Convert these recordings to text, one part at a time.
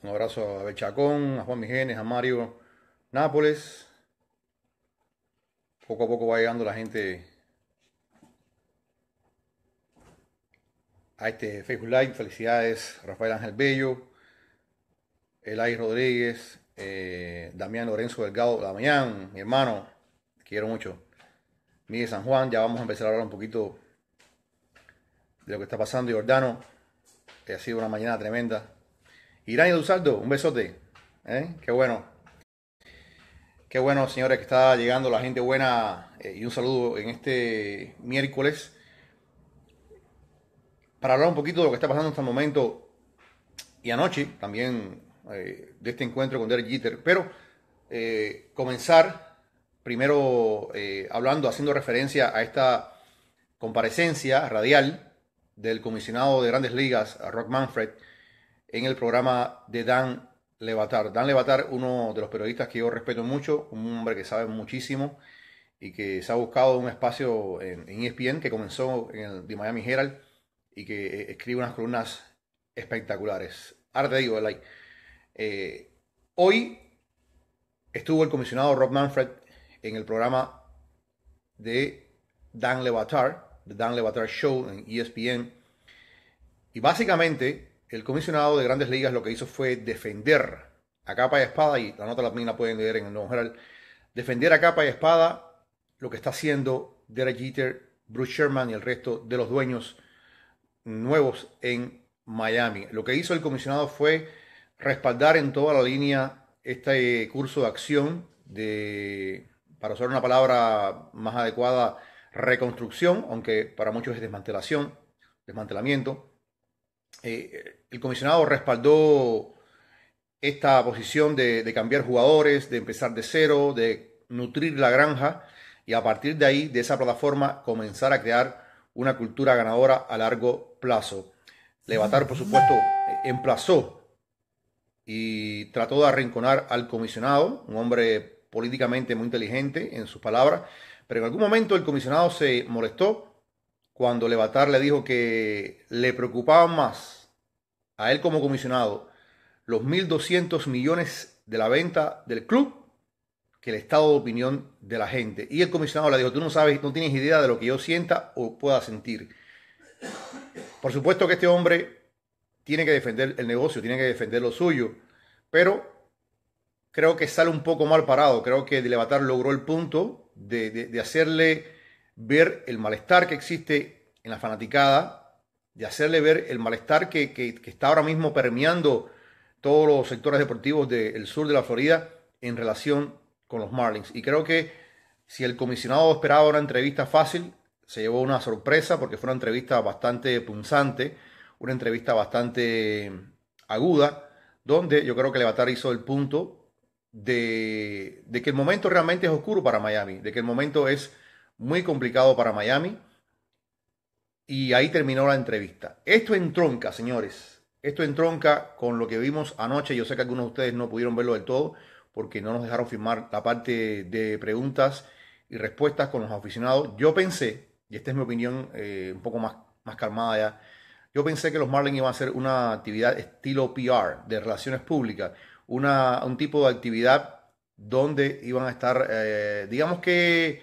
Un abrazo a Bechacón, a Juan Migenes, a Mario Nápoles. Poco a poco va llegando la gente a este Facebook Live. Felicidades, Rafael Ángel Bello, Elay Rodríguez, eh, Damián Lorenzo Delgado. Mañana, mi hermano, quiero mucho. Miguel San Juan, ya vamos a empezar a hablar un poquito de lo que está pasando. Jordano, Ordano. ha sido una mañana tremenda. Irán y un besote. ¿Eh? Qué bueno. Qué bueno, señores, que está llegando la gente buena. Eh, y un saludo en este miércoles. Para hablar un poquito de lo que está pasando hasta el momento y anoche también eh, de este encuentro con Derek Jeter. Pero eh, comenzar primero hablando, haciendo referencia a esta comparecencia radial del comisionado de Grandes Ligas, Rock Manfred, en el programa de Dan Levatar. Dan Levatar, uno de los periodistas que yo respeto mucho, un hombre que sabe muchísimo y que se ha buscado un espacio en, ESPN e que comenzó en el de Miami Herald y que eh, escribe unas columnas espectaculares. Arte digo el like. Eh, hoy estuvo el comisionado Rob Manfred en el programa de Dan Levatar, The Dan Levatar Show en ESPN. Y básicamente el comisionado de Grandes Ligas lo que hizo fue defender a capa y espada, y la nota la, la pueden leer en el Nuevo general defender a capa y espada lo que está haciendo Derek Jeter, Bruce Sherman y el resto de los dueños nuevos en Miami. Lo que hizo el comisionado fue respaldar en toda la línea este eh, curso de acción de, para usar una palabra más adecuada, reconstrucción, aunque para muchos es desmantelación, desmantelamiento. Eh, el comisionado respaldó esta posición de, cambiar jugadores, de empezar de cero, de nutrir la granja y a partir de ahí, de esa plataforma, comenzar a crear una cultura ganadora a largo plazo. Levatar, por supuesto, emplazó y trató de arrinconar al comisionado, un hombre políticamente muy inteligente en sus palabras, pero en algún momento el comisionado se molestó cuando Levatar le dijo que le preocupaba más a él como comisionado los 1.200 millones de la venta del club que el estado de opinión de la gente. Y el comisionado le dijo, tú no sabes, no tienes idea de lo que yo sienta o pueda sentir. Por supuesto que este hombre tiene que defender el negocio, tiene que defender lo suyo, pero creo que sale un poco mal parado. Creo que levantar logró el punto de, de hacerle ver el malestar que existe en la fanaticada de hacerle ver el malestar que, está ahora mismo permeando todos los sectores deportivos del sur de la Florida en relación con los Marlins. Y creo que si el comisionado esperaba una entrevista fácil, se llevó una sorpresa porque fue una entrevista bastante punzante, una entrevista bastante aguda, donde yo creo que avatar hizo el punto de, de que el momento realmente es oscuro para Miami, de que el momento es muy complicado para Miami, y ahí terminó la entrevista. Esto entronca, señores. Esto entronca con lo que vimos anoche. Yo sé que algunos de ustedes no pudieron verlo del todo porque no nos dejaron firmar la parte de preguntas y respuestas con los aficionados. Yo pensé, y esta es mi opinión eh, un poco más, más calmada ya, yo pensé que los Marlins iban a hacer una actividad estilo PR, de relaciones públicas, una, un tipo de actividad donde iban a estar, eh, digamos que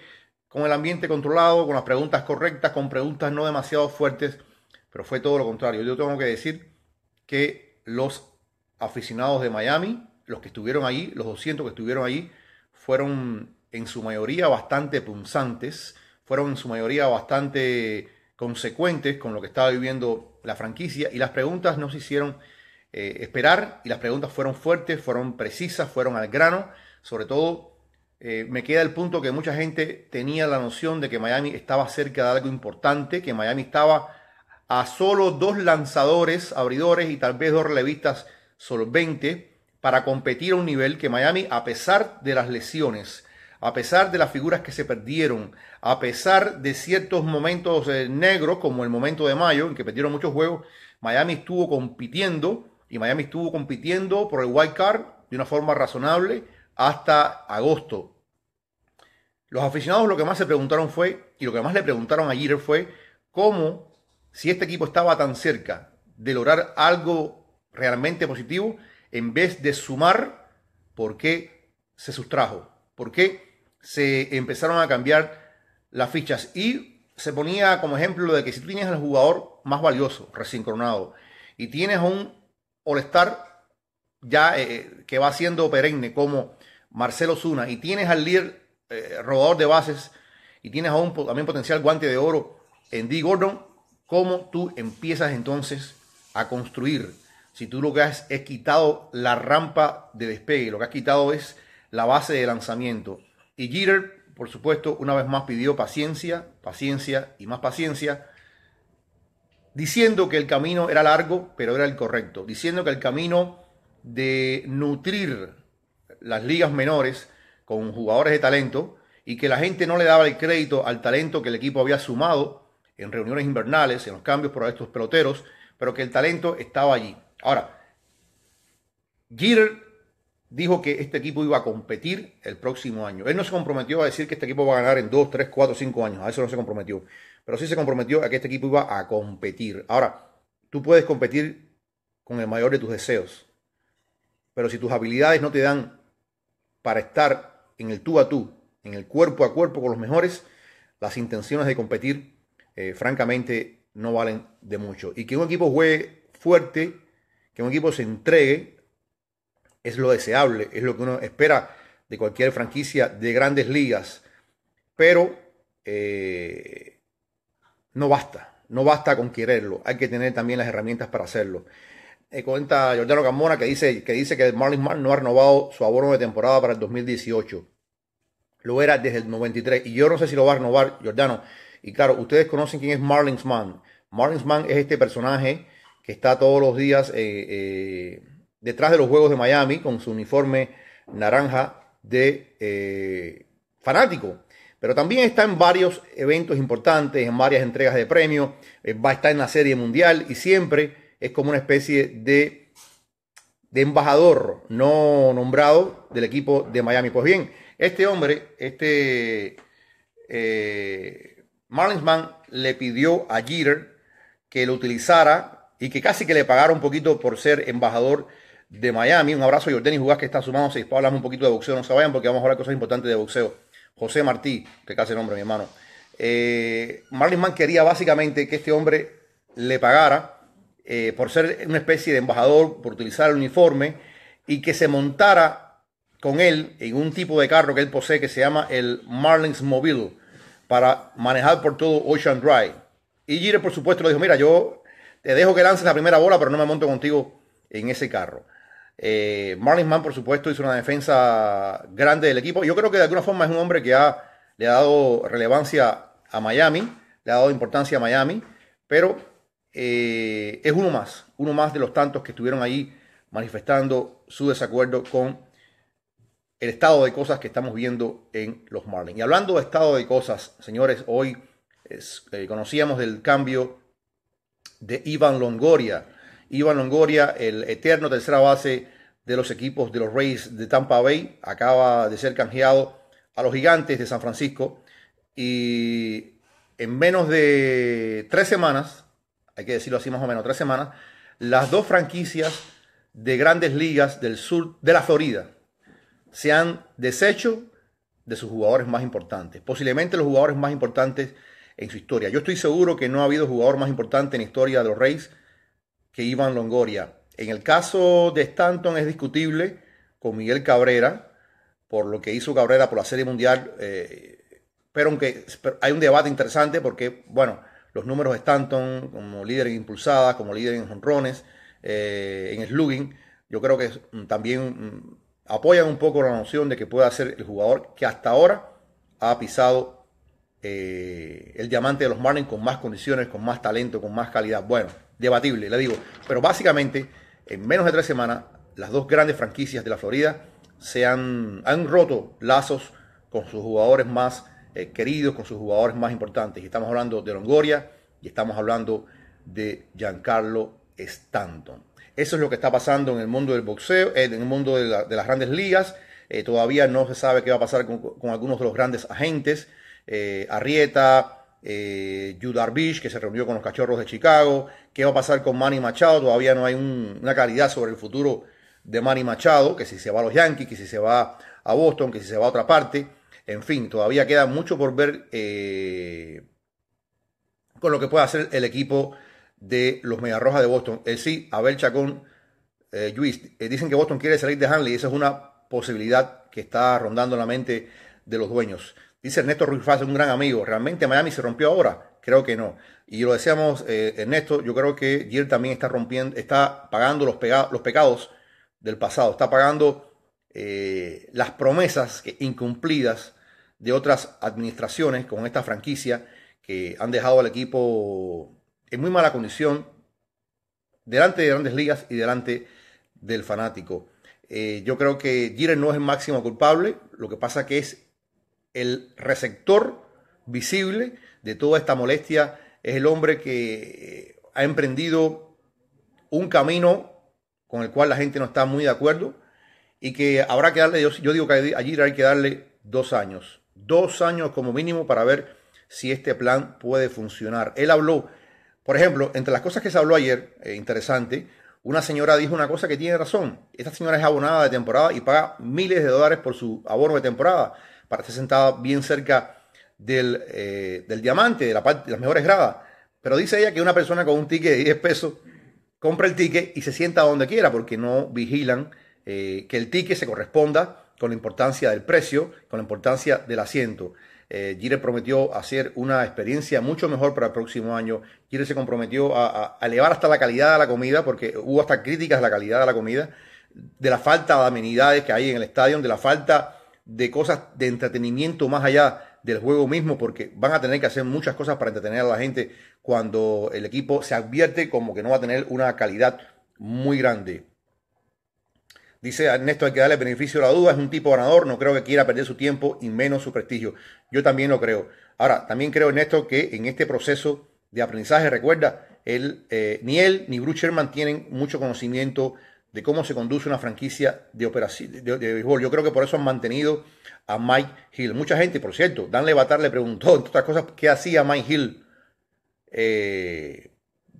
con el ambiente controlado, con las preguntas correctas, con preguntas no demasiado fuertes, pero fue todo lo contrario. Yo tengo que decir que los aficionados de Miami, los que estuvieron allí, los 200 que estuvieron allí, fueron en su mayoría bastante punzantes, fueron en su mayoría bastante consecuentes con lo que estaba viviendo la franquicia y las preguntas no se hicieron eh, esperar y las preguntas fueron fuertes, fueron precisas, fueron al grano, sobre todo eh, me queda el punto que mucha gente tenía la noción de que Miami estaba cerca de algo importante, que Miami estaba a solo dos lanzadores, abridores y tal vez dos relevistas solvente para competir a un nivel que Miami, a pesar de las lesiones, a pesar de las figuras que se perdieron, a pesar de ciertos momentos eh, negros, como el momento de mayo, en que perdieron muchos juegos, Miami estuvo compitiendo y Miami estuvo compitiendo por el wild card de una forma razonable hasta agosto. Los aficionados lo que más se preguntaron fue, y lo que más le preguntaron a Jeter fue, cómo, si este equipo estaba tan cerca de lograr algo realmente positivo, en vez de sumar, ¿por qué se sustrajo? ¿Por qué se empezaron a cambiar las fichas? Y se ponía como ejemplo de que si tú tienes al jugador más valioso, recién coronado, y tienes un All-Star ya eh, eh, que va siendo perenne como Marcelo Zuna, y tienes al líder eh, rodador de bases, y tienes a un también potencial guante de oro en D. Gordon, ¿cómo tú empiezas entonces a construir? Si tú lo que has es quitado la rampa de despegue, lo que has quitado es la base de lanzamiento. Y Jeter, por supuesto, una vez más pidió paciencia, paciencia y más paciencia, diciendo que el camino era largo, pero era el correcto, diciendo que el camino de nutrir las ligas menores con jugadores de talento y que la gente no le daba el crédito al talento que el equipo había sumado en reuniones invernales, en los cambios por estos peloteros, pero que el talento estaba allí. Ahora, Jeter dijo que este equipo iba a competir el próximo año. Él no se comprometió a decir que este equipo va a ganar en 2, 3, 4, 5 años. A eso no se comprometió. Pero sí se comprometió a que este equipo iba a competir. Ahora, tú puedes competir con el mayor de tus deseos. Pero si tus habilidades no te dan para estar en el tú a tú, en el cuerpo a cuerpo con los mejores, las intenciones de competir, eh, francamente, no valen de mucho. Y que un equipo juegue fuerte, que un equipo se entregue, es lo deseable, es lo que uno espera de cualquier franquicia de grandes ligas. Pero eh, no basta, no basta con quererlo, hay que tener también las herramientas para hacerlo. Eh, cuenta Jordano Camona que dice, que dice que Marlins Man no ha renovado su abono de temporada para el 2018. Lo era desde el 93. Y yo no sé si lo va a renovar, Jordano. Y claro, ustedes conocen quién es Marlins Man. Marlins Man es este personaje que está todos los días eh, eh, detrás de los Juegos de Miami con su uniforme naranja de fanático. Pero también está en varios eventos importantes, en varias entregas de premios, va a estar en la Serie Mundial y siempre es como una especie de, de embajador no nombrado del equipo de Miami. Pues bien, este hombre, este eh, Marlinsman, le pidió a Jeter que lo utilizara y que casi que le pagara un poquito por ser embajador de Miami. Un abrazo a Jordan y Jugás que está Si Después hablamos un poquito de boxeo. No se vayan porque vamos a hablar de cosas importantes de boxeo. José Martí, que casi nombre, mi hermano. Eh, quería básicamente que este hombre le pagara eh, por ser una especie de embajador, por utilizar el uniforme, y que se montara con él en un tipo de carro que él posee que se llama el Marlins Mobile, para manejar por todo Ocean Drive. Y Gire, por supuesto, lo dijo, mira, yo te dejo que lances la primera bola, pero no me monto contigo en ese carro. Eh, Marlins Man, por supuesto, hizo una defensa grande del equipo. Yo creo que de alguna forma es un hombre que ha, le ha dado relevancia a Miami, le ha dado importancia a Miami, pero eh, es uno más, uno más de los tantos que estuvieron ahí manifestando su desacuerdo con el estado de cosas que estamos viendo en los Marlins. Y hablando de estado de cosas, señores, hoy eh, conocíamos del cambio de Iván Longoria. Iván Longoria, el eterno tercera base de los equipos de los Reyes de Tampa Bay, acaba de ser canjeado a los gigantes de San Francisco y en menos de tres semanas hay que decirlo así más o menos, tres semanas, las dos franquicias de grandes ligas del sur de la Florida se han deshecho de sus jugadores más importantes, posiblemente los jugadores más importantes en su historia. Yo estoy seguro que no ha habido jugador más importante en la historia de los Reyes que Iván Longoria. En el caso de Stanton es discutible con Miguel Cabrera por lo que hizo Cabrera por la Serie Mundial, eh, pero aunque hay un debate interesante porque, bueno, los números de Stanton como líder en impulsadas, como líder en jonrones, eh, en slugging, yo creo que mm, también mm, apoyan un poco la noción de que pueda ser el jugador que hasta ahora ha pisado eh, el diamante de los Marlins con más condiciones, con más talento, con más calidad. Bueno, debatible, le digo. Pero básicamente, en menos de tres semanas, las dos grandes franquicias de la Florida se han, han roto lazos con sus jugadores más eh, queridos, con sus jugadores más importantes. Y estamos hablando de Longoria y estamos hablando de Giancarlo Stanton. Eso es lo que está pasando en el mundo del boxeo, eh, en el mundo de, las grandes ligas. Eh, todavía no se sabe qué va a pasar con, algunos de los grandes agentes. Arrieta, eh, Beach, que se reunió con los cachorros de Chicago. ¿Qué va a pasar con Manny Machado? Todavía no hay una claridad sobre el futuro de Manny Machado, que si se va a los Yankees, que si se va a Boston, que si se va a otra parte. En fin, todavía queda mucho por ver eh, con lo que puede hacer el equipo de los rojas de Boston. El eh, sí, Abel Chacón, eh, eh, dicen que Boston quiere salir de Hanley esa es una posibilidad que está rondando la mente de los dueños. Dice Ernesto Ruiz Faz, un gran amigo. ¿Realmente Miami se rompió ahora? Creo que no. Y lo decíamos, Ernesto, yo creo que él también está rompiendo, está pagando los, pecados del pasado, está pagando las promesas incumplidas de otras administraciones con esta franquicia que han dejado al equipo en muy mala condición delante de grandes ligas y delante del fanático. Eh, yo creo que Jiren no es el máximo culpable, lo que pasa que es el receptor visible de toda esta molestia, es el hombre que eh, ha emprendido un camino con el cual la gente no está muy de acuerdo y que habrá que darle, yo, digo que a Jiren hay que darle dos años dos años como mínimo para ver si este plan puede funcionar. Él habló, por ejemplo, entre las cosas que se habló ayer, eh, interesante, una señora dijo una cosa que tiene razón. Esta señora es abonada de temporada y paga miles de dólares por su abono de temporada para estar sentada bien cerca del, eh, diamante, de, la parte, de las mejores gradas. Pero dice ella que una persona con un ticket de 10 pesos compra el ticket y se sienta donde quiera porque no vigilan eh, que el ticket se corresponda con la importancia del precio, con la importancia del asiento. Eh, Gire prometió hacer una experiencia mucho mejor para el próximo año. Gire se comprometió a, a, elevar hasta la calidad de la comida, porque hubo hasta críticas a la calidad de la comida, de la falta de amenidades que hay en el estadio, de la falta de cosas de entretenimiento más allá del juego mismo, porque van a tener que hacer muchas cosas para entretener a la gente cuando el equipo se advierte como que no va a tener una calidad muy grande. Dice Ernesto, hay que darle beneficio a la duda, es un tipo ganador, no creo que quiera perder su tiempo y menos su prestigio. Yo también lo creo. Ahora, también creo, Ernesto, que en este proceso de aprendizaje, recuerda, él, eh, ni él ni Bruce mantienen tienen mucho conocimiento de cómo se conduce una franquicia de, operación, de, béisbol. Yo creo que por eso han mantenido a Mike Hill. Mucha gente, por cierto, Dan Levatar le preguntó, entre otras cosas, qué hacía Mike Hill eh,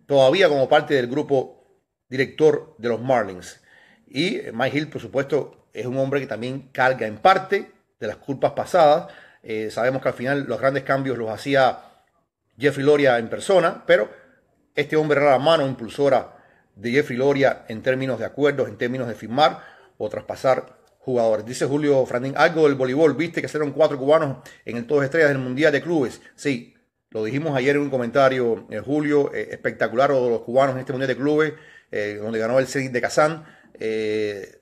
todavía como parte del grupo director de los Marlins. Y Mike Hill, por supuesto, es un hombre que también carga en parte de las culpas pasadas. Eh, sabemos que al final los grandes cambios los hacía Jeffrey Loria en persona, pero este hombre era la mano impulsora de Jeffrey Loria en términos de acuerdos, en términos de firmar o traspasar jugadores. Dice Julio Frandín, algo del voleibol, viste que fueron cuatro cubanos en el Todos Estrellas del Mundial de Clubes. Sí, lo dijimos ayer en un comentario, eh, Julio, eh, espectacular de los cubanos en este Mundial de Clubes, donde ganó el CEDIC de Kazan eh,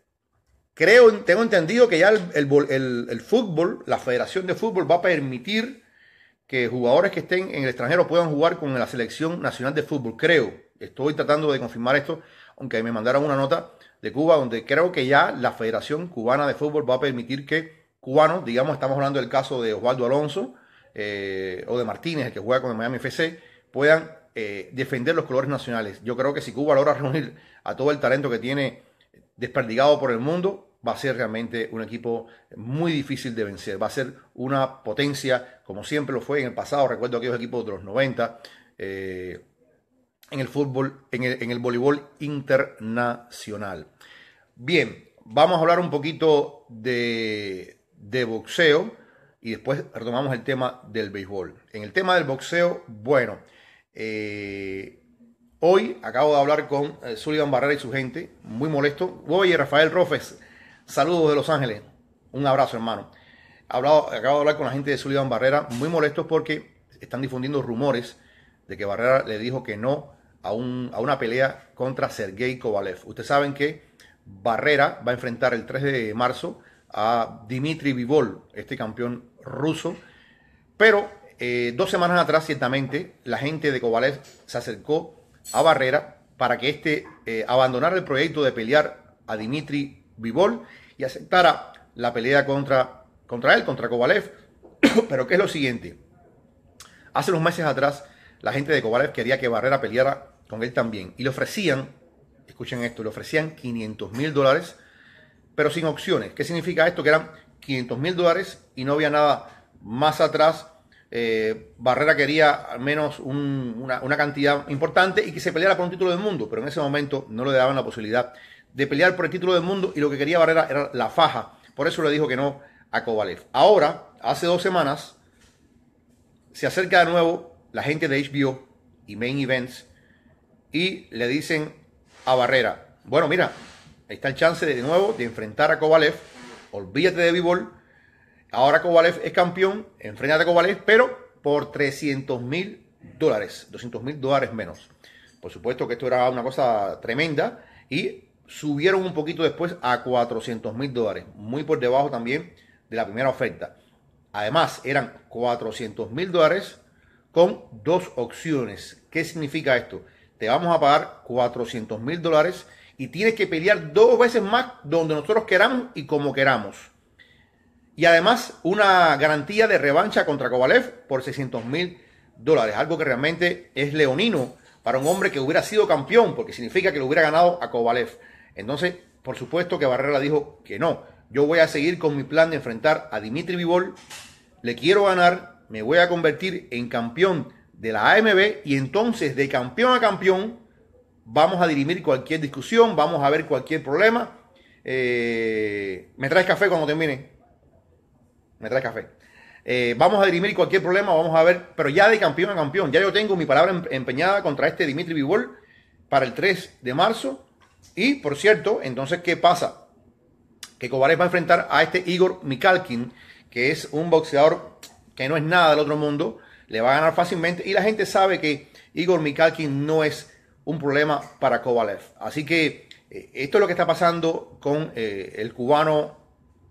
creo, tengo entendido que ya el, fútbol, la Federación de Fútbol va a permitir que jugadores que estén en el extranjero puedan jugar con la Selección Nacional de Fútbol, creo. Estoy tratando de confirmar esto, aunque me mandaron una nota de Cuba donde creo que ya la Federación Cubana de Fútbol va a permitir que cubanos, digamos, estamos hablando del caso de Osvaldo Alonso eh, o de Martínez, el que juega con el Miami FC, puedan eh, defender los colores nacionales. Yo creo que si Cuba logra reunir a todo el talento que tiene desperdigado por el mundo, va a ser realmente un equipo muy difícil de vencer. Va a ser una potencia, como siempre lo fue en el pasado. Recuerdo aquellos equipos de los 90, eh, en el fútbol, en el, voleibol internacional. Bien, vamos a hablar un poquito de, boxeo y después retomamos el tema del béisbol. En el tema del boxeo, bueno, eh, Hoy acabo de hablar con eh, Sullivan Barrera y su gente, muy molesto. y Rafael Rofes, saludos de Los Ángeles. Un abrazo, hermano. Hablado, acabo de hablar con la gente de Sullivan Barrera, muy molestos porque están difundiendo rumores de que Barrera le dijo que no a, una pelea contra Sergei Kovalev. Ustedes saben que Barrera va a enfrentar el 3 de marzo a Dmitry Vivol, este campeón ruso. Pero eh, dos semanas atrás, ciertamente, la gente de Kovalev se acercó a Barrera para que éste eh, abandonara el proyecto de pelear a Dimitri Vivol y aceptara la pelea contra, contra él, contra Kovalev. Pero ¿qué es lo siguiente? Hace unos meses atrás, la gente de Kovalev quería que Barrera peleara con él también. Y le ofrecían, escuchen esto, le ofrecían 500 mil dólares, pero sin opciones. ¿Qué significa esto? Que eran 500 mil dólares y no había nada más atrás eh, Barrera quería al menos una, cantidad importante y que se peleara por un título del mundo, pero en ese momento no le daban la posibilidad de pelear por el título del mundo y lo que quería Barrera era la faja. Por eso le dijo que no a Kovalev. Ahora, hace dos semanas, se acerca de nuevo la gente de HBO y Main Events y le dicen a Barrera, bueno, mira, ahí está el chance de, nuevo de enfrentar a Kovalev, olvídate de b Ahora Kovalev es campeón, Enfrente de Kovalev, pero por 300 mil dólares, 200 mil dólares menos. Por supuesto que esto era una cosa tremenda y subieron un poquito después a 400 mil dólares, muy por debajo también de la primera oferta. Además, eran 400 mil dólares con dos opciones. ¿Qué significa esto? Te vamos a pagar 400 mil dólares y tienes que pelear dos veces más donde nosotros queramos y como queramos. Y además una garantía de revancha contra Kovalev por 600 mil dólares, algo que realmente es leonino para un hombre que hubiera sido campeón, porque significa que lo hubiera ganado a Kovalev. Entonces, por supuesto que Barrera dijo que no. Yo voy a seguir con mi plan de enfrentar a Dimitri Vivol, le quiero ganar, me voy a convertir en campeón de la AMB y entonces de campeón a campeón vamos a dirimir cualquier discusión, vamos a ver cualquier problema. Eh, me traes café cuando termine me trae café. Eh, vamos a dirimir cualquier problema, vamos a ver, pero ya de campeón a campeón. Ya yo tengo mi palabra em-, empeñada contra este Dimitri Bivol para el 3 de marzo. Y por cierto, entonces, ¿qué pasa? Que Kovalev va a enfrentar a este Igor Mikalkin, que es un boxeador que no es nada del otro mundo, le va a ganar fácilmente. Y la gente sabe que Igor Mikalkin no es un problema para Kovalev. Así que eh, esto es lo que está pasando con eh, el cubano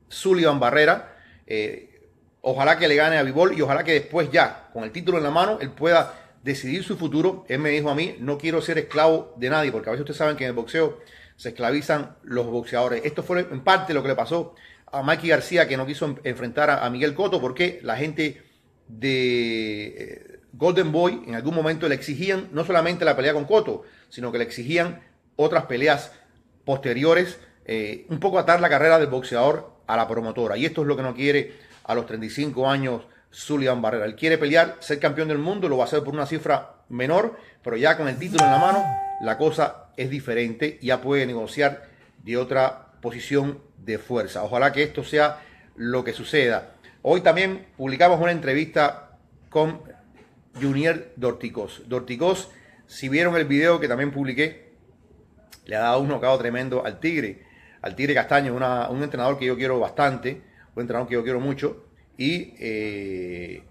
Sullivan Barrera eh, ojalá que le gane a Vivol y ojalá que después ya, con el título en la mano, él pueda decidir su futuro. Él me dijo a mí, no quiero ser esclavo de nadie, porque a veces ustedes saben que en el boxeo se esclavizan los boxeadores. Esto fue en parte lo que le pasó a Mikey García, que no quiso enfrentar a, Miguel Coto porque la gente de eh, Golden Boy en algún momento le exigían no solamente la pelea con Coto sino que le exigían otras peleas posteriores, eh, un poco atar la carrera del boxeador a la promotora. Y esto es lo que no quiere a los 35 años Zulian Barrera. Él quiere pelear, ser campeón del mundo, lo va a hacer por una cifra menor, pero ya con el título en la mano, la cosa es diferente, ya puede negociar de otra posición de fuerza. Ojalá que esto sea lo que suceda. Hoy también publicamos una entrevista con Junior Dorticos. Dorticos, si vieron el video que también publiqué, le ha dado un nocao tremendo al Tigre al Tigre Castaño, una, un entrenador que yo quiero bastante, un entrenador que yo quiero mucho, y eh,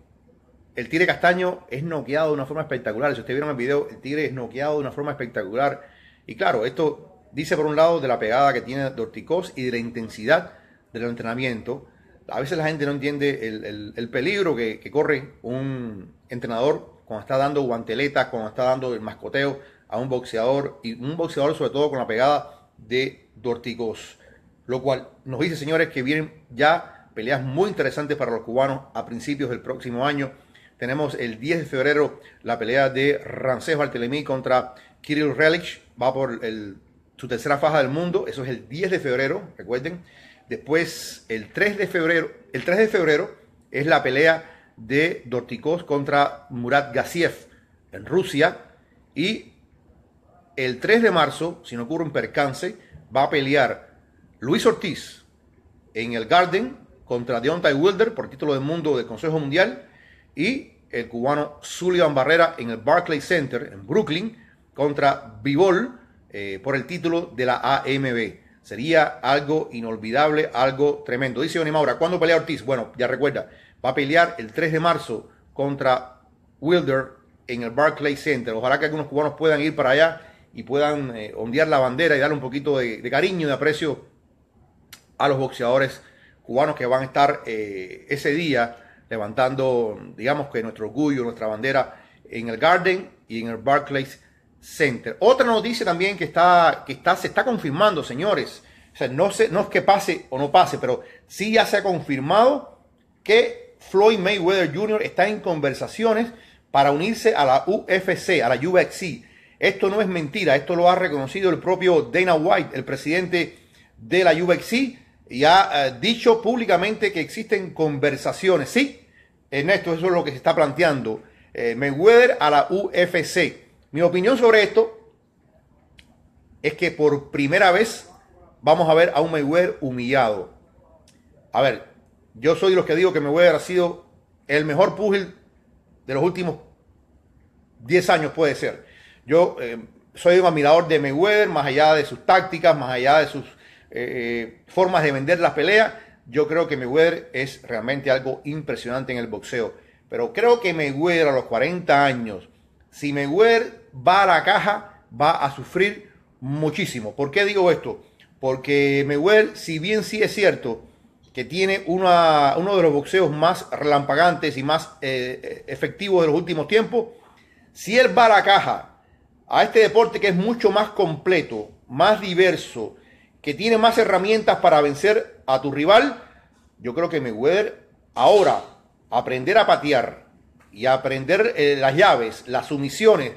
el Tigre Castaño es noqueado de una forma espectacular. Si ustedes vieron el video, el Tigre es noqueado de una forma espectacular. Y claro, esto dice por un lado de la pegada que tiene Dorticos y de la intensidad del entrenamiento. A veces la gente no entiende el, peligro que, que, corre un entrenador cuando está dando guanteletas, cuando está dando el mascoteo a un boxeador, y un boxeador sobre todo con la pegada de Dorticos, Lo cual nos dice, señores, que vienen ya peleas muy interesantes para los cubanos a principios del próximo año. Tenemos el 10 de febrero la pelea de Rancés Bartelemí contra Kirill Relich. Va por su tercera faja del mundo. Eso es el 10 de febrero, recuerden. Después, el 3 de febrero, el 3 de febrero es la pelea de Dorticos contra Murat Gassiev en Rusia. Y el 3 de marzo, si no ocurre un percance, va a pelear Luis Ortiz en el Garden contra Deontay Wilder por título del mundo del Consejo Mundial y el cubano Sullivan Barrera en el Barclay Center en Brooklyn contra Bivol eh, por el título de la AMB. Sería algo inolvidable, algo tremendo. Dice Oni Maura, ¿cuándo pelea Ortiz? Bueno, ya recuerda, va a pelear el 3 de marzo contra Wilder en el Barclay Center. Ojalá que algunos cubanos puedan ir para allá y puedan eh, ondear la bandera y darle un poquito de, cariño y de aprecio a los boxeadores cubanos que van a estar eh, ese día levantando, digamos que nuestro orgullo, nuestra bandera en el Garden y en el Barclays Center. Otra noticia también que está, que está, se está confirmando, señores. no, sé no es que pase o no pase, pero sí ya se ha confirmado que Floyd Mayweather Jr. está en conversaciones para unirse a la UFC, a la UFC. Esto no es mentira, esto lo ha reconocido el propio Dana White, el presidente de la UFC, y ha eh, dicho públicamente que existen conversaciones. Sí, Ernesto, eso es lo que se está planteando. Eh, Mayweather a la UFC. Mi opinión sobre esto es que por primera vez vamos a ver a un Mayweather humillado. A ver, yo soy de los que digo que Mayweather ha sido el mejor pugil de los últimos 10 años, puede ser. Yo eh, soy un admirador de Mayweather, más allá de sus tácticas, más allá de sus eh, eh, formas de vender las peleas. Yo creo que Mayweather es realmente algo impresionante en el boxeo. Pero creo que Mayweather a los 40 años, si Mayweather va a la caja, va a sufrir muchísimo. ¿Por qué digo esto? Porque Mayweather, si bien sí es cierto que tiene uno de los boxeos más relampagantes y más efectivos de los últimos tiempos, si él va a la caja a este deporte que es mucho más completo, más diverso, que tiene más herramientas para vencer a tu rival, yo creo que Mayweather ahora aprender a patear y aprender eh, las llaves, las sumisiones,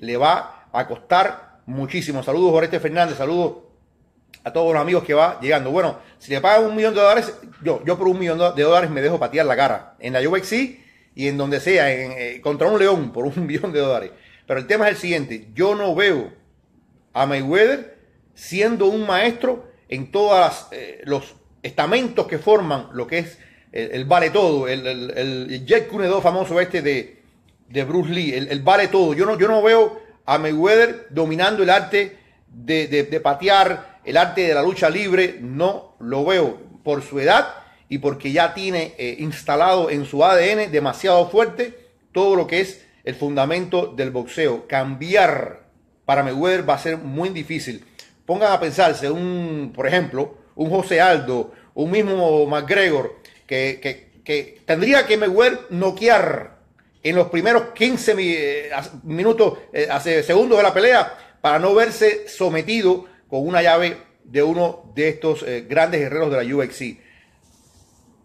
le va a costar muchísimo. Saludos Jorge Fernández, saludos a todos los amigos que va llegando. Bueno, si le pagan un millón de dólares, yo, yo por un millón de dólares me dejo patear la cara en la UFC y en donde sea, en, eh, contra un león por un millón de dólares. Pero el tema es el siguiente, yo no veo a Mayweather siendo un maestro en todos eh, los estamentos que forman lo que es el, vale todo, el, el, el famoso este de, de Bruce Lee, el, vale todo. Yo no, yo no veo a Mayweather dominando el arte de, de, patear, el arte de la lucha libre, no lo veo por su edad y porque ya tiene eh, instalado en su ADN demasiado fuerte todo lo que es el fundamento del boxeo. Cambiar para Mayweather va a ser muy difícil. Pongan a pensarse un, por ejemplo, un José Aldo, un mismo McGregor, que, que tendría que Mayweather noquear en los primeros 15 eh, minutos, eh, hace segundos de la pelea, para no verse sometido con una llave de uno de estos eh, grandes guerreros de la UFC.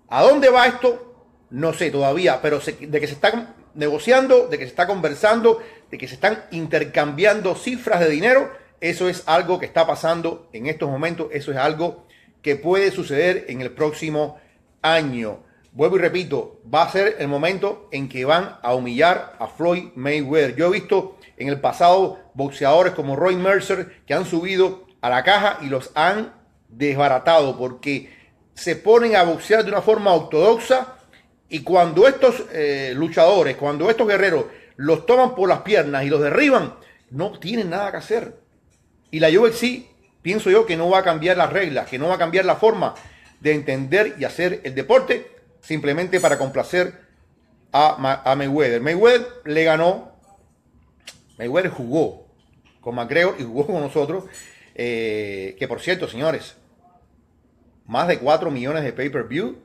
¿A dónde va esto? No sé todavía, pero de que se está negociando, de que se está conversando, de que se están intercambiando cifras de dinero. Eso es algo que está pasando en estos momentos, eso es algo que puede suceder en el próximo año. Vuelvo y repito, va a ser el momento en que van a humillar a Floyd Mayweather. Yo he visto en el pasado boxeadores como Roy Mercer que han subido a la caja y los han desbaratado porque se ponen a boxear de una forma ortodoxa y cuando estos eh, luchadores, cuando estos guerreros los toman por las piernas y los derriban, no tienen nada que hacer. Y la UFC, pienso yo, que no va a cambiar las reglas, que no va a cambiar la forma de entender y hacer el deporte simplemente para complacer a, Mayweather. Mayweather le ganó, Mayweather jugó con McGregor y jugó con nosotros, eh, que por cierto, señores, más de 4 millones de pay-per-view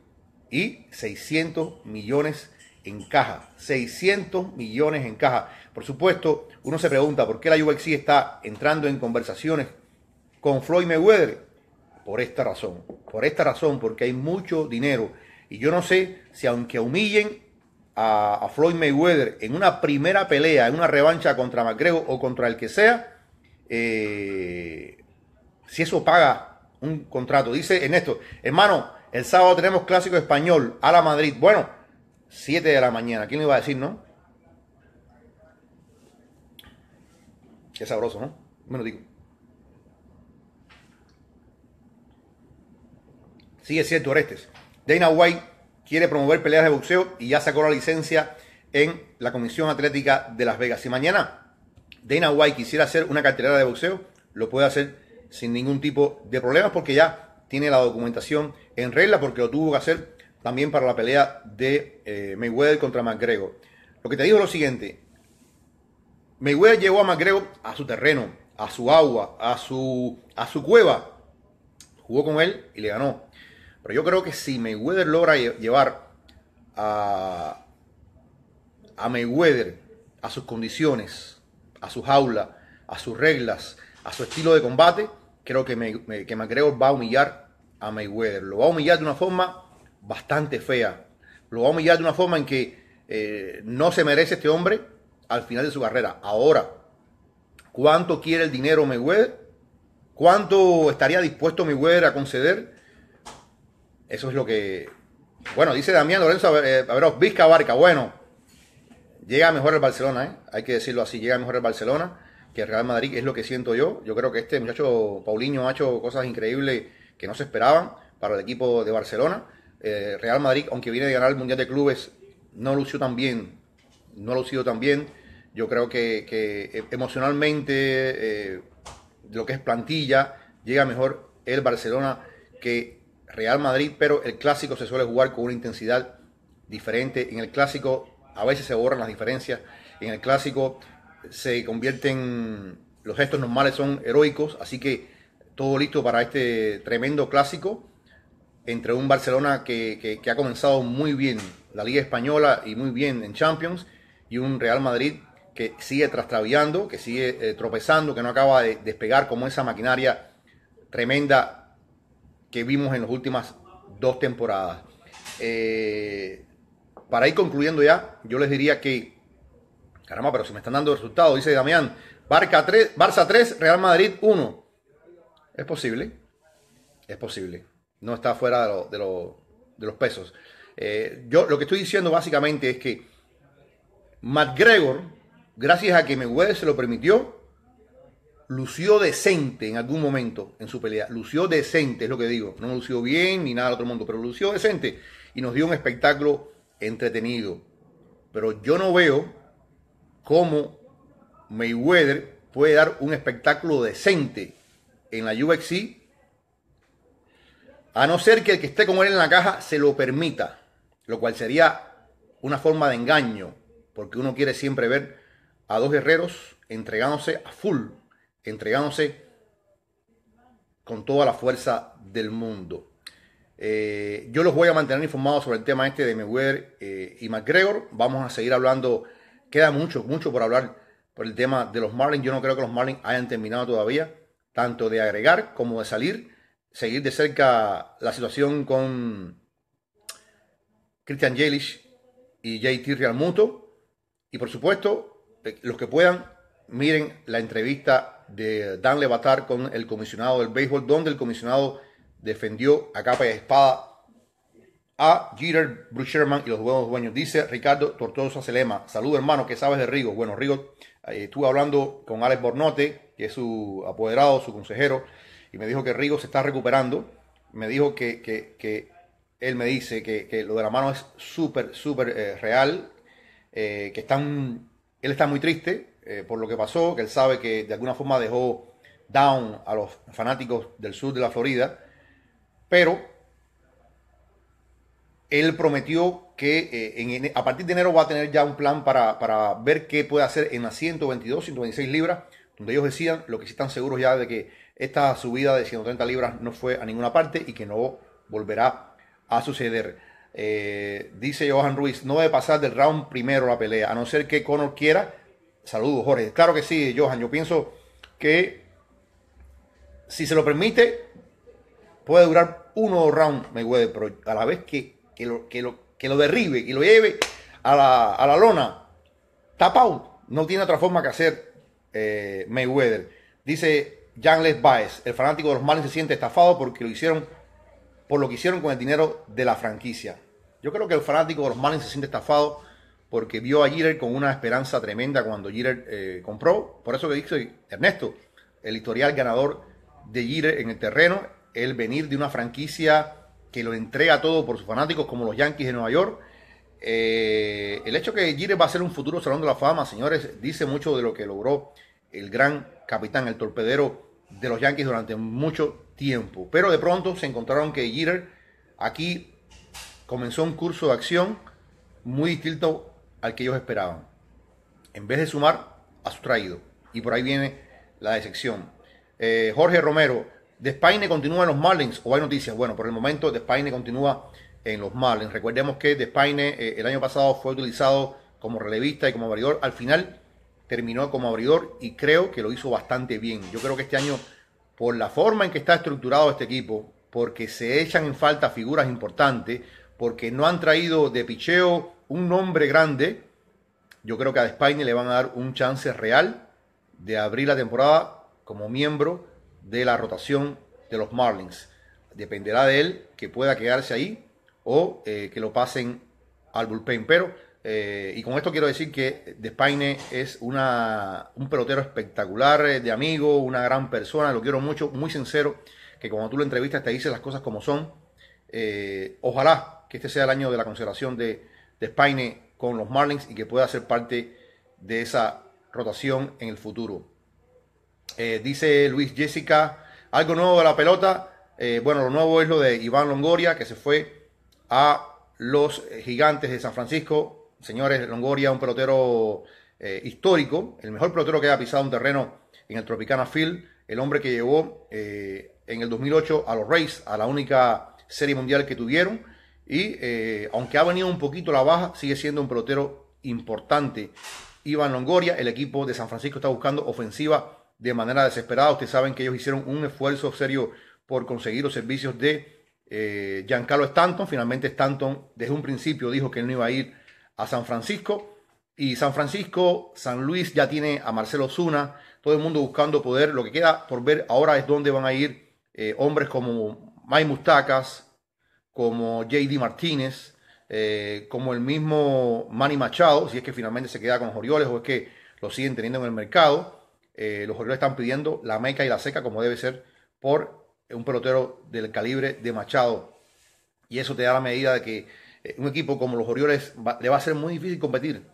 y 600 millones en caja. 600 millones en caja. Por supuesto, uno se pregunta por qué la UFC está entrando en conversaciones con Floyd Mayweather. Por esta razón, por esta razón, porque hay mucho dinero. Y yo no sé si aunque humillen a, Floyd Mayweather en una primera pelea, en una revancha contra McGregor o contra el que sea, eh, si eso paga un contrato. Dice en esto hermano, el sábado tenemos clásico español, a la Madrid. Bueno, 7 de la mañana. ¿Quién lo iba a decir, no? Qué sabroso, ¿no? Me lo digo. Sigue es cierto, Orestes. Dana White quiere promover peleas de boxeo y ya sacó la licencia en la Comisión Atlética de Las Vegas. Si mañana Dana White quisiera hacer una cartelera de boxeo, lo puede hacer sin ningún tipo de problemas porque ya tiene la documentación en regla porque lo tuvo que hacer también para la pelea de eh, Mayweather contra McGregor. Lo que te digo es lo siguiente, Mayweather llevó a McGregor a su terreno, a su agua, a su, a su cueva, jugó con él y le ganó. Pero yo creo que si Mayweather logra llevar a, a Mayweather a sus condiciones, a su jaula, a sus reglas, a su estilo de combate, creo que, me, McGregor va a humillar a Mayweather. Lo va a humillar de una forma bastante fea. Lo va a humillar de una forma en que eh, no se merece este hombre al final de su carrera. Ahora, ¿cuánto quiere el dinero Mayweather? ¿Cuánto estaría dispuesto Mayweather a conceder? Eso es lo que... Bueno, dice Damián Lorenzo Averos, eh, Vizca Barca. Bueno, llega mejor el Barcelona, ¿eh? hay que decirlo así, llega mejor el Barcelona que Real Madrid, es lo que siento yo. Yo creo que este muchacho Paulinho ha hecho cosas increíbles que no se esperaban para el equipo de Barcelona. Eh, Real Madrid, aunque viene de ganar el Mundial de Clubes, no lució tan bien. No lucido tan bien. Yo creo que, emocionalmente, eh, lo que es plantilla, llega mejor el Barcelona que Real Madrid, pero el clásico se suele jugar con una intensidad diferente. En el clásico a veces se borran las diferencias. En el clásico se convierten, los gestos normales son heroicos, así que todo listo para este tremendo clásico entre un Barcelona que, ha comenzado muy bien la Liga Española y muy bien en Champions y un Real Madrid que sigue trastraviando, que sigue eh, tropezando, que no acaba de despegar como esa maquinaria tremenda que vimos en las últimas dos temporadas. Eh, para ir concluyendo ya, yo les diría que Caramba, pero si me están dando resultados, dice Damián. Barca 3, Barça 3, Real Madrid 1. Es posible. Es posible. No está fuera de, los pesos. Eh, yo lo que estoy diciendo básicamente es que McGregor, gracias a que Mayweather se lo permitió, lució decente en algún momento en su pelea. Lució decente, es lo que digo. No lució bien ni nada del otro mundo, pero lució decente y nos dio un espectáculo entretenido. Pero yo no veo cómo Mayweather puede dar un espectáculo decente en la UFC, a no ser que el que esté con él en la caja se lo permita, lo cual sería una forma de engaño, porque uno quiere siempre ver a dos guerreros entregándose a full, entregándose con toda la fuerza del mundo. Eh, yo los voy a mantener informados sobre el tema este de Mayweather eh, y McGregor. Vamos a seguir hablando queda mucho, mucho por hablar por el tema de los Marlins. Yo no creo que los Marlins hayan terminado todavía, tanto de agregar como de salir. Seguir de cerca la situación con Christian Yelich y JT Muto. Y por supuesto, eh, los que puedan, miren la entrevista de Dan Levatar con el comisionado del béisbol, donde el comisionado defendió a capa y espada a Jeter, Bruce Sherman y los buenos dueños. Dice Ricardo Tortosa Celema, Saludo hermano, ¿qué sabes de Rigo? Bueno, Rigo, eh, estuve hablando con Alex Bornote, que es su apoderado, su consejero, y me dijo que Rigo se está recuperando. Me dijo que, que, él me dice que, lo de la mano es súper, súper eh, real, eh, que él está muy triste eh, por lo que pasó, que él sabe que de alguna forma dejó down a los fanáticos del sur de la Florida, pero él prometió que eh, a partir de enero va a tener ya un plan para, ver qué puede hacer en las 122, 126 libras, donde ellos decían lo que sí están seguros ya de que esta subida de 130 libras no fue a ninguna parte y que no volverá a suceder. Eh, dice Johan Ruiz, no debe pasar del round primero la pelea, a no ser que Conor quiera. Saludos, Jorge. Claro que sí, Johan. Yo pienso que si se lo permite, puede durar uno round Mayweather, pero a la vez que que lo, que lo, que lo derribe y lo lleve a la, a la lona. Tap No tiene otra forma que hacer eh, Mayweather. Dice Les Baez, el fanático de los Marlins se siente estafado porque lo hicieron por lo que hicieron con el dinero de la franquicia. Yo creo que el fanático de los Marlins se siente estafado porque vio a Jeter con una esperanza tremenda cuando Jeter eh, compró. Por eso que dice Ernesto, el historial ganador de Jeter en el terreno, el venir de una franquicia que lo entrega todo por sus fanáticos, como los Yankees de Nueva York. Eh, el hecho que Gire va a ser un futuro Salón de la Fama, señores, dice mucho de lo que logró el gran capitán, el torpedero de los Yankees durante mucho tiempo. Pero de pronto se encontraron que Jeter aquí comenzó un curso de acción muy distinto al que ellos esperaban. En vez de sumar, ha sustraído. Y por ahí viene la decepción. Eh, Jorge Romero, Despaine continúa en los Marlins o hay noticias. Bueno, por el momento Despaine continúa en los Marlins. Recordemos que Despaine eh, eh, el año pasado fue utilizado como relevista y como abridor. Al final terminó como abridor y creo que lo hizo bastante bien. Yo creo que este año, por la forma en que está estructurado este equipo, porque se echan en falta figuras importantes, porque no han traído de picheo un nombre grande, yo creo que a Despaine le van a dar un chance real de abrir la temporada como miembro de la rotación de los Marlins. Dependerá de él que pueda quedarse ahí o eh, que lo pasen al bullpen. Pero, eh, y con esto quiero decir que Despaine es una, un pelotero espectacular eh, de amigo, una gran persona, lo quiero mucho, muy sincero, que cuando tú lo entrevistas te dice las cosas como son. ojalá que este sea el año de la consideración de, Despaine con los Marlins y que pueda ser parte de esa rotación en el futuro. Eh, dice Luis Jessica, algo nuevo de la pelota. Eh, bueno, lo nuevo es lo de Iván Longoria, que se fue a los gigantes de San Francisco. Señores, Longoria, un pelotero eh, histórico, el mejor pelotero que haya pisado un terreno en el Tropicana Field, el hombre que llevó en el 2008 a los Rays a la única serie mundial que tuvieron. Y aunque ha venido un poquito la baja, sigue siendo un pelotero importante. Iván Longoria, el equipo de San Francisco está buscando ofensiva de manera desesperada. Ustedes saben que ellos hicieron un esfuerzo serio por conseguir los servicios de eh, Giancarlo Stanton. Finalmente Stanton desde un principio dijo que él no iba a ir a San Francisco. Y San Francisco, San Luis ya tiene a Marcelo Zuna, todo el mundo buscando poder. Lo que queda por ver ahora es dónde van a ir eh, hombres como Mike Mustacas, como JD Martínez, eh, como el mismo Manny Machado, si es que finalmente se queda con Jorioles o es que lo siguen teniendo en el mercado. Eh, los Orioles están pidiendo la meca y la seca como debe ser por un pelotero del calibre de Machado. Y eso te da la medida de que eh, un equipo como los Orioles le va a ser muy difícil competir.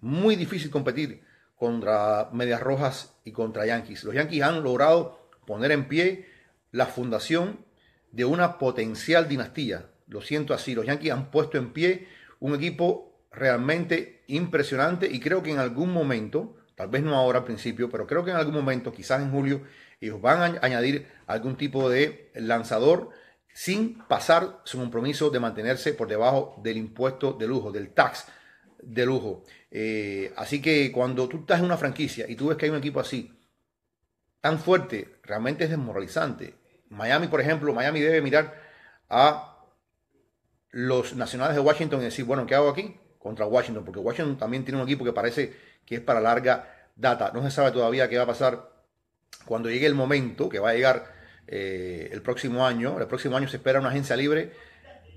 Muy difícil competir contra Medias Rojas y contra Yankees. Los Yankees han logrado poner en pie la fundación de una potencial dinastía. Lo siento así, los Yankees han puesto en pie un equipo realmente impresionante y creo que en algún momento tal vez no ahora al principio, pero creo que en algún momento, quizás en julio, ellos van a añadir algún tipo de lanzador sin pasar su compromiso de mantenerse por debajo del impuesto de lujo, del tax de lujo. Eh, así que cuando tú estás en una franquicia y tú ves que hay un equipo así, tan fuerte, realmente es desmoralizante. Miami, por ejemplo, Miami debe mirar a los nacionales de Washington y decir, bueno, ¿qué hago aquí? Contra Washington, porque Washington también tiene un equipo que parece que es para larga data. No se sabe todavía qué va a pasar cuando llegue el momento, que va a llegar eh, el próximo año. El próximo año se espera una agencia libre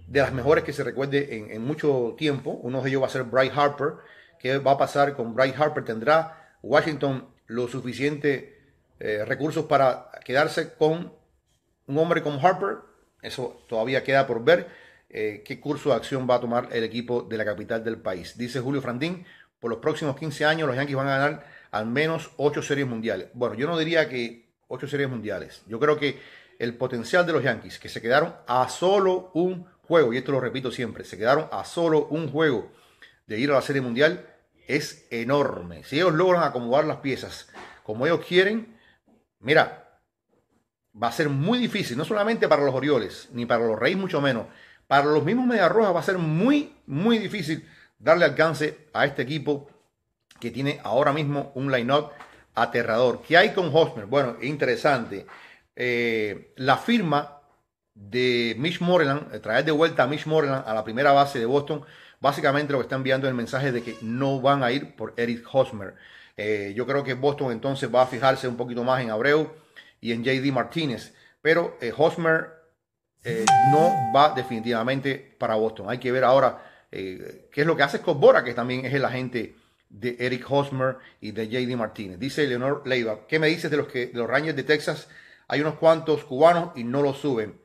de las mejores que se recuerde en, mucho tiempo. Uno de ellos va a ser Bryce Harper. ¿Qué va a pasar con Bryce Harper? ¿Tendrá Washington lo suficiente eh, recursos para quedarse con un hombre como Harper? Eso todavía queda por ver. Eh, qué curso de acción va a tomar el equipo de la capital del país. Dice Julio Frandín, por los próximos 15 años los Yankees van a ganar al menos 8 series mundiales. Bueno, yo no diría que 8 series mundiales. Yo creo que el potencial de los Yankees, que se quedaron a solo un juego, y esto lo repito siempre, se quedaron a solo un juego de ir a la serie mundial, es enorme. Si ellos logran acomodar las piezas como ellos quieren, mira, va a ser muy difícil, no solamente para los Orioles, ni para los Reyes, mucho menos. Para los mismos Mediarrojas va a ser muy, muy difícil darle alcance a este equipo que tiene ahora mismo un line-up aterrador. ¿Qué hay con Hosmer? Bueno, interesante. Eh, la firma de Mitch Moreland, eh, traer de vuelta a Mitch Moreland a la primera base de Boston, básicamente lo que está enviando es el mensaje de que no van a ir por Eric Hosmer. Eh, yo creo que Boston entonces va a fijarse un poquito más en Abreu y en JD Martínez, pero Hosmer no va definitivamente para Boston. Hay que ver ahora eh, ¿Qué es lo que hace Scott Bora, que también es el agente de Eric Hosmer y de JD Martínez. Dice Leonor Leiva, ¿qué me dices de los, que, los Rangers de Texas? Hay unos cuantos cubanos y no los suben.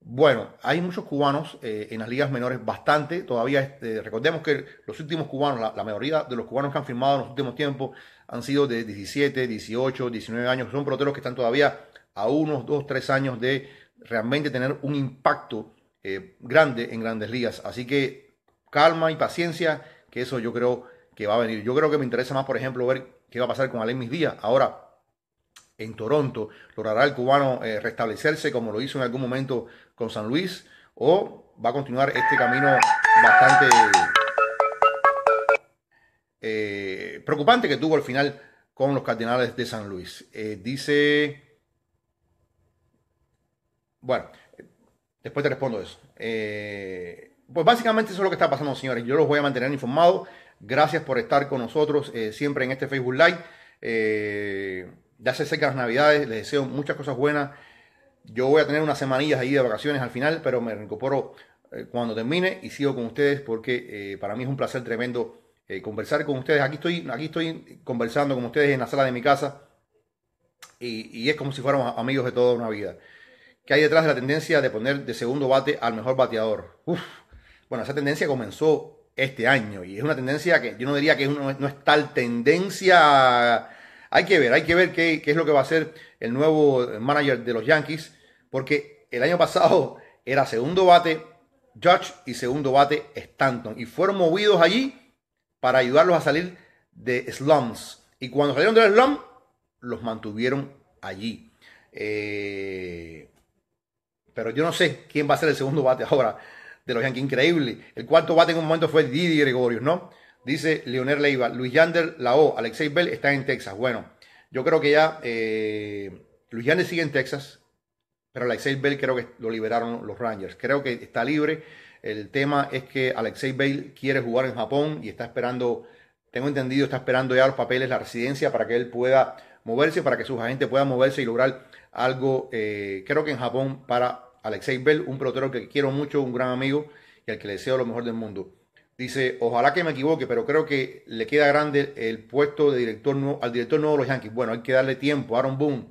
Bueno, hay muchos cubanos eh, en las ligas menores, bastante. Todavía este, recordemos que los últimos cubanos, la, mayoría de los cubanos que han firmado en los últimos tiempos han sido de 17, 18, 19 años. Son peloteros que están todavía a unos 2, 3 años de realmente tener un impacto eh, grande en grandes ligas. Así que calma y paciencia, que eso yo creo que va a venir. Yo creo que me interesa más, por ejemplo, ver qué va a pasar con Alemis Díaz. Ahora, en Toronto, ¿logrará el cubano eh, restablecerse como lo hizo en algún momento con San Luis? ¿O va a continuar este camino bastante eh, preocupante que tuvo al final con los Cardenales de San Luis? Eh, dice... Bueno, después te respondo eso. Eh, pues básicamente eso es lo que está pasando, señores. Yo los voy a mantener informados. Gracias por estar con nosotros eh, siempre en este Facebook Live. Eh, ya se las navidades, les deseo muchas cosas buenas. Yo voy a tener unas semanillas ahí de vacaciones al final, pero me recupero eh, cuando termine y sigo con ustedes porque para mí es un placer tremendo conversar con ustedes. Aquí estoy, aquí estoy conversando con ustedes en la sala de mi casa y, es como si fuéramos amigos de toda una vida. ¿Qué hay detrás de la tendencia de poner de segundo bate al mejor bateador? Uf, bueno, esa tendencia comenzó este año y es una tendencia que yo no diría que no es tal tendencia. Hay que ver, hay que ver qué, es lo que va a hacer el nuevo manager de los Yankees, porque el año pasado era segundo bate Judge y segundo bate Stanton y fueron movidos allí para ayudarlos a salir de slums. Y cuando salieron del slum, los mantuvieron allí. Eh, pero yo no sé quién va a ser el segundo bate ahora de los Yankees, increíble. El cuarto bate en un momento fue Didi Gregorius, ¿no? Dice Leonel Leiva, Luis Yander, la O, Alexei Bell está en Texas. Bueno, yo creo que ya eh, Luis Yander sigue en Texas, pero Alexei Bell creo que lo liberaron los Rangers. Creo que está libre. El tema es que Alexei Bell quiere jugar en Japón y está esperando, tengo entendido, está esperando ya los papeles, la residencia para que él pueda moverse, para que sus agentes puedan moverse y lograr algo, eh, creo que en Japón, para Alexei Bell, un pelotero que quiero mucho, un gran amigo y al que le deseo lo mejor del mundo. Dice, ojalá que me equivoque, pero creo que le queda grande el puesto de director nuevo, al director nuevo de los Yankees. Bueno, hay que darle tiempo. Aaron Boone,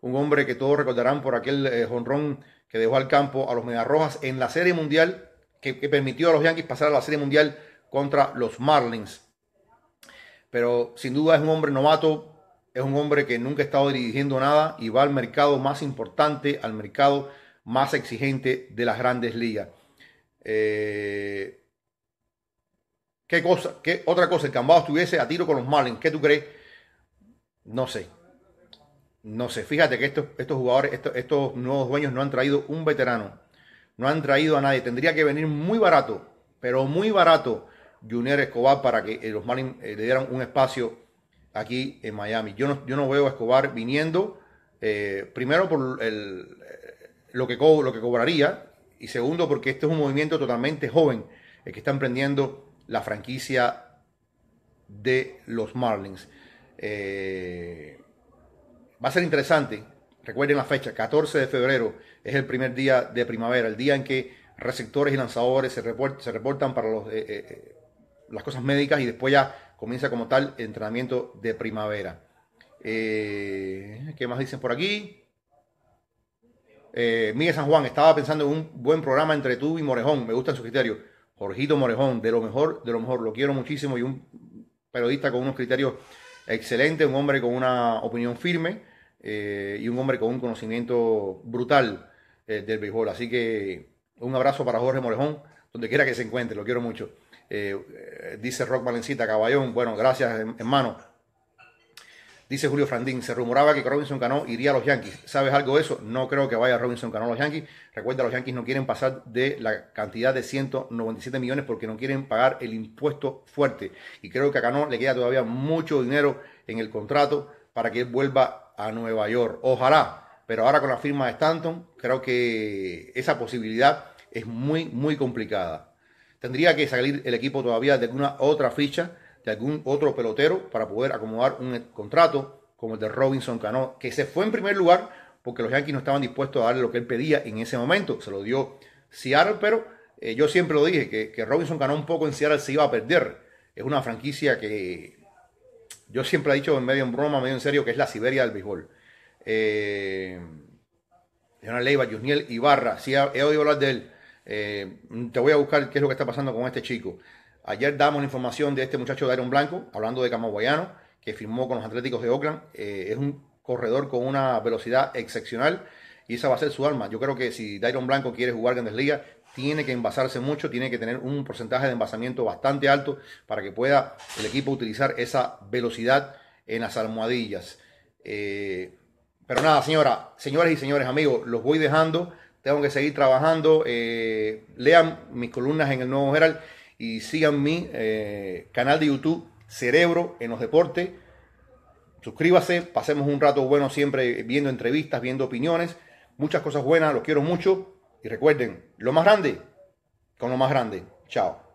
un hombre que todos recordarán por aquel eh, jonrón que dejó al campo a los rojas en la Serie Mundial, que, que, permitió a los Yankees pasar a la Serie Mundial contra los Marlins. Pero sin duda es un hombre novato, es un hombre que nunca ha estado dirigiendo nada y va al mercado más importante, al mercado más exigente de las grandes ligas. Eh, ¿Qué cosa? ¿Qué otra cosa? El Cambado estuviese a tiro con los Marlins. ¿Qué tú crees? No sé. No sé. Fíjate que estos, estos jugadores, estos, estos nuevos dueños no han traído un veterano. No han traído a nadie. Tendría que venir muy barato, pero muy barato, Junior Escobar para que eh, los Marlins eh, le dieran un espacio aquí en Miami. Yo no, yo no veo a Escobar viniendo. primero por el, lo que, lo que cobraría. Y segundo, porque este es un movimiento totalmente joven, el que está emprendiendo la franquicia de los Marlins. Eh, va a ser interesante. Recuerden la fecha, 14 de febrero es el primer día de primavera, el día en que receptores y lanzadores se, reportan para eh, eh, las cosas médicas y después ya comienza como tal el entrenamiento de primavera. ¿Qué más dicen por aquí? Eh, Miguel San Juan, estaba pensando en un buen programa entre tú y Morejón. Me gustan sus criterios. Jorgito Morejón, de lo mejor, de lo mejor. Lo quiero muchísimo y un periodista con unos criterios excelentes, un hombre con una opinión firme eh, y un hombre con un conocimiento brutal eh, del béisbol. Así que un abrazo para Jorge Morejón, donde quiera que se encuentre. Lo quiero mucho. dice Rock Valencita, caballón. Bueno, gracias, hermano. Dice Julio Frandín, se rumoraba que Robinson Cano iría a los Yankees. ¿Sabes algo de eso? No creo que vaya Robinson Cano a los Yankees. Recuerda, los Yankees no quieren pasar de la cantidad de 197 millones porque no quieren pagar el impuesto fuerte. Y creo que a Cano le queda todavía mucho dinero en el contrato para que él vuelva a Nueva York. Ojalá. Pero ahora con la firma de Stanton, creo que esa posibilidad es muy, muy complicada. Tendría que salir el equipo todavía de alguna otra ficha algún otro pelotero para poder acomodar un contrato como el de Robinson Cano, que se fue en primer lugar porque los Yankees no estaban dispuestos a darle lo que él pedía en ese momento. Se lo dio Seattle, pero eh, yo siempre lo dije, que, que, Robinson Cano un poco en Seattle se iba a perder. Es una franquicia que yo siempre he dicho en medio en broma, medio en serio, que es la Siberia del béisbol. Eh, una Leiva, Juniel Ibarra, sí, he oído hablar de él. Eh, te voy a buscar qué es lo que está pasando con este chico. Ayer damos la información de este muchacho de Blanco, hablando de Camaguayano, que firmó con los Atléticos de Oakland. Eh, es un corredor con una velocidad excepcional y esa va a ser su alma Yo creo que si Dairon Blanco quiere jugar Grandes Ligas, tiene que envasarse mucho, tiene que tener un porcentaje de envasamiento bastante alto para que pueda el equipo utilizar esa velocidad en las almohadillas. Eh, pero nada, señora, señores y señores amigos, los voy dejando. Tengo que seguir trabajando. Eh, lean mis columnas en el Nuevo Herald y sigan mi eh, canal de YouTube Cerebro en los Deportes. Suscríbase, pasemos un rato bueno siempre viendo entrevistas, viendo opiniones, muchas cosas buenas, los quiero mucho y recuerden, lo más grande, con lo más grande. Chao.